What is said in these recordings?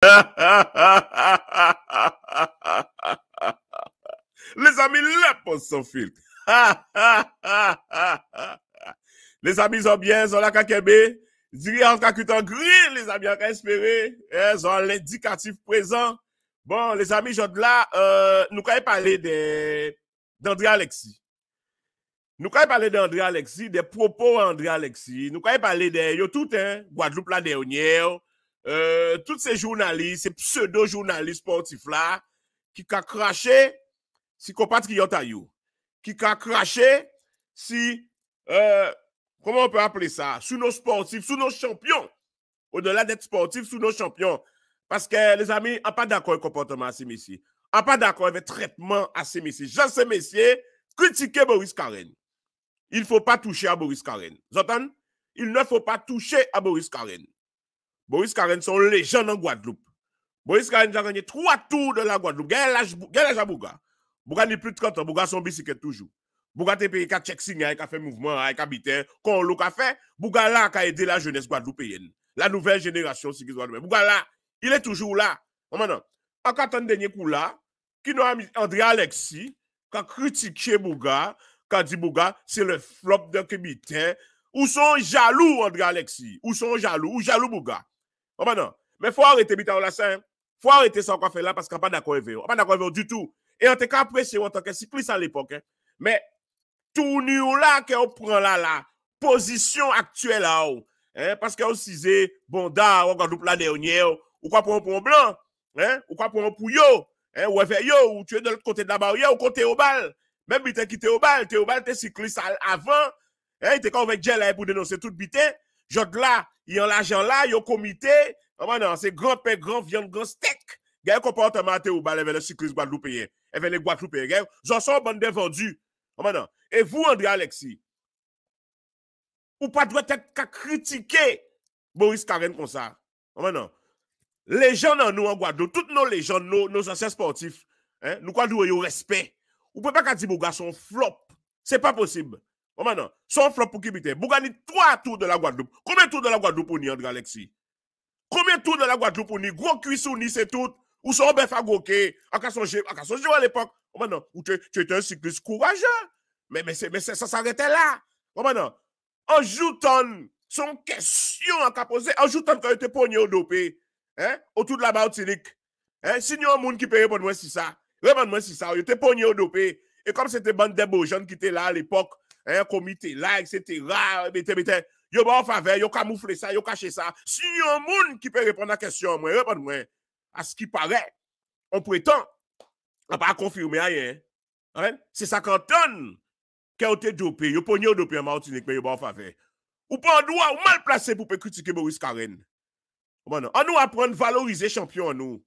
Les amis, les postes sont filtres. les amis ont bien, sont la la Québec. Diri en kakutan gris, les amis, en eh, Ils ont l'indicatif présent. Bon, les amis, je là, euh, nous qu'à parler d'André Alexis. Nous qu'à parler d'André Alexis, des propos d'André Alexis. Nous qu'à parler de, tout, hein, Guadeloupe la dernière. Euh, tous ces journalistes, ces pseudo-journalistes sportifs-là, qui ont craché si compatriotes à you, qui ont craché si, euh, comment on peut appeler ça, sous nos sportifs, sous nos champions, au-delà d'être sportifs, sous nos champions. Parce que, les amis, on pas d'accord avec le comportement à ces messieurs. On pas d'accord avec le traitement à ces messieurs. Jean ces messieurs critiquer Boris Karen. Il ne faut pas toucher à Boris Karen. Vous entendez? Il ne faut pas toucher à Boris Karen. Boris Karen sont légende en Guadeloupe. Boris Karen a gagné trois tours de la Guadeloupe. Gagne à Bouga. Bouga n'est plus de 30 ans. Bouga son bicycle toujours. Bouga te paye 4 check signe, fait fait mouvement, quand on Quand fait Bouga là, a aidé la jeunesse guadeloupéenne. La nouvelle génération, si Bouga là, il est toujours là. Maintenant, en quatre dernier coup là, qui nous a mis André Alexis, qui a critiqué Bouga, qui a dit Bouga, c'est le flop de Kibita. Où sont jaloux, André Alexis? Où sont jaloux? Où jaloux Bouga? Oh, bah non. mais il faut arrêter Bitao la Il faut arrêter ça quoi faire là parce qu'on n'est pas d'accord avec eux. On n'est pas d'accord avec eux du tout. Et en tout cas, apprécier en tant que cycliste à l'époque. Hein. Mais tout là qu'on prend là, la position actuelle là oh, hein, parce qu'on cisé, bon, da, on double la dernière, ou quoi pour un pont blanc, hein, ou quoi pour un pouillot, hein, ou un yo, ou tu es de l'autre côté de la barrière, ou côté au bal. Même si qui était au bal, t'es au bal, t'es cycliste avant, hein, était quand avec Jell pour dénoncer tout bité. Jod là, il y a l'argent là, il y a un comité. c'est grand pain, grand viande, grand steak. Il y a un comportement ou bal avec le cycliste guadeloupéen. Avec e les guadeloupéens. J'en sors bande vendue. Et vous, André Alexis, vous pas le droit qu'à critiquer Boris Karen comme ça. Les gens dans nous en Guadeloupe, toutes nos légendes, nos, anciens sportifs, hein, nous quoi nous le respect. ne pouvez pas qu'à dire bon garçon flop. C'est pas possible. Oh maintenant, son flop pour kibite. vous Bougani, trois tours de la Guadeloupe. Combien de tours de la Guadeloupe on y en Alexis? Combien de tours de la Guadeloupe on y Gros cuisson ni c'est tout. Ou son bœuf à goké. À son jeu à l'époque. Oh non tu, tu étais un cycliste courageux. Mais, mais, mais ça s'arrêtait là. Oh maintenant, en joutant son question à poser, en joutant quand était pogné au dopé. Hein? Autour de la Martinique. Hein? Si nous un monde qui paye pour moi si ça. Vraiment moi si ça. Il était pogné au dopé. Et comme c'était bande de beaux jeunes qui étaient là à l'époque, un comité là, etc. Bete, bete. Yo ba en faveur, yo camoufler ça, yo cacher ça. Si un monde qui peut répondre à la question, moi, répondre À ce qui paraît, on prétend, on pas confirmer rien. C'est ça qu'on tonnes qui ont été dopé. Yo pogné dopé en Martinique, mais yo ba en faveur. Ou pas en droit, ou mal placé pour critiquer Maurice Karen. On nous apprend à valoriser champion nous.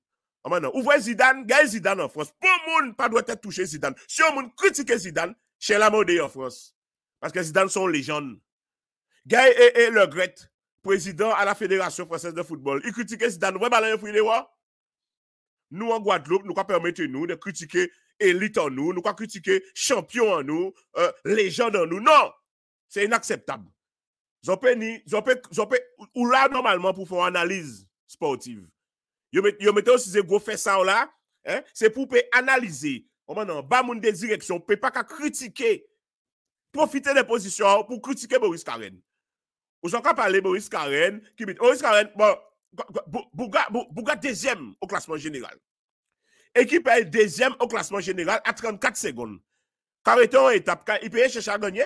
Ou voyez Zidane, gagne Zidane en France. Pour monde pas doit être touché Zidane. Si un monde critique Zidane, chez la mode en France. Parce que Zidane sont légendes. Gay et, et Le Gret, président à la Fédération française de football, il critiquait Zidane. Ouais, balayer pour les rois. Nous, en Guadeloupe, nous permettons nous de critiquer élite en nous, nous pas critiquer champion en nous, euh, légende en nous. Non! C'est inacceptable. Zopé ni, zopé, zopé, ou là, normalement, pour faire une analyse sportive. Yo mettez aussi des gros fait ça là, hein? c'est pour analyser. On en bas, mon direction, peut pas critiquer profiter des positions pour critiquer Boris Karen. Vous avez parlé de Boris Karen, qui dit Boris Karen, bon, Bouga deuxième au classement général. Et qui est deuxième au classement général à 34 secondes. Car étant en étape, il peut chercher à gagner.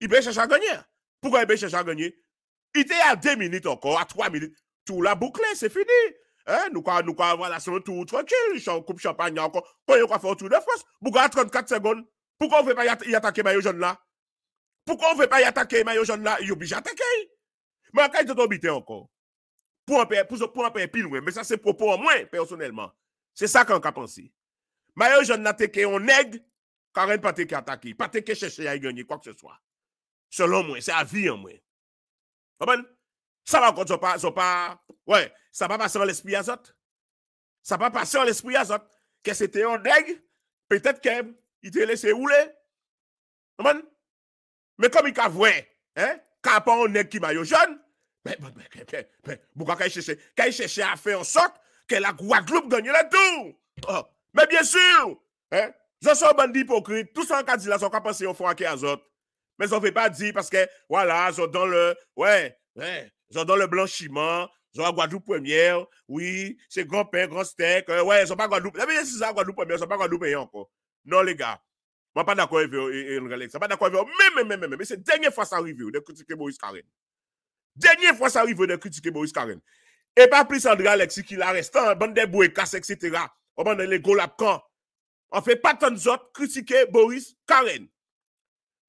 Il peut chercher à gagner. Pourquoi il peut chercher à gagner? Il était à 2 minutes encore, à 3 minutes. Tout la bouclé, c'est fini. Hein, nous avons nous, nous, voilà, tout tranquille. Coupe champagne encore. Quand il va faire tour de France, Bouga à 34 secondes. Pourquoi on ne veut pas y attaquer Mayo Jaune là Pourquoi on ne veut pas y attaquer Mayo Jaune là Il obligé attaquer. Mais quand ils ont habité encore, pour un peu, pour, pour un pile, mais ça c'est propos en moi, personnellement. C'est ça qu'on a pensé. Mayo Jaune là, été on nègre, Karen pas attaqué, pas qui cherché à gagner quoi que ce soit. Selon moi, c'est à vie en moi. Ça va encore, pas, pas, ouais, ça va passer dans l'esprit à Ça va passer dans l'esprit à que c'était un nègre, peut-être que il te laissé rouler. Mais comme il a vrai, hein, quand on est qui maillot jaune, ben, ben, ben, pourquoi qu'elle cherche, qu'elle cherche à faire en sorte que la Guadeloupe gagne le tour. Oh, mais bien sûr, hein, je suis un bandit hypocrite, tout ça en dit là, sont qu'à un au fond à qui Mais on ne fait pas dire parce que, voilà, sont dans le, ouais, ouais, hein, sont dans le blanchiment, ont Guadeloupe première, oui, c'est grand père grand steak, euh, ouais, ils sont pas Guadeloupe. Mais c'est ça, Guadeloupe première, ils sont pas Guadeloupe encore. Non, les gars. Je ne suis pas d'accord avec vous, Je ne suis pas d'accord avec Mais, mais, c'est la dernière fois que ça arrive de critiquer Boris Karen. Dernière fois que ça arrive de critiquer Boris Karen. E e et pas plus André Alexis qui l'a resté bande de bouées, casse, etc. On va les camp. On ne fait pas tant d'autres critiquer Boris Karen.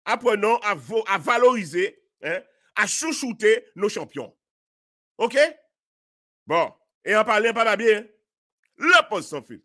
Apprenons à, à valoriser, à eh, chouchouter nos champions. OK? Bon. Et en parlant pas bien, le poste s'en fait.